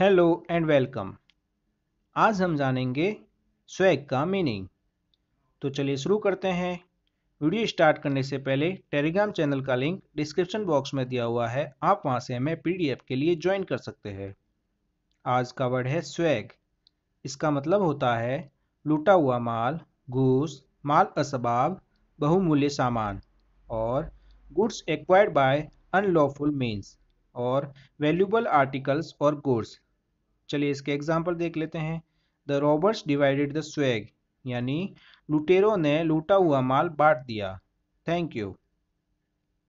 hello and welcome आज हम जानेंगे स्वैग का मीनिंग तो चलिए शुरू करते हैं वीडियो स्टार्ट करने से पहले टेलीग्राम चैनल का लिंक डिस्क्रिप्शन बॉक्स में दिया हुआ है आप वहां से हमें पीडीएफ के लिए ज्वाइन कर सकते हैं आज का वर्ड है स्वैग इसका मतलब होता है लूटा हुआ माल घूस माल असबाब बहुमूल्य सामान और goods acquired by unlawful means और वैल्यूबल आर्टिकल्स और गुड्स चलिए इसके एग्जाम्पल देख लेते हैं the robbers divided the swag यानी लुटेरों ने लूटा हुआ माल बांट दिया थैंक यू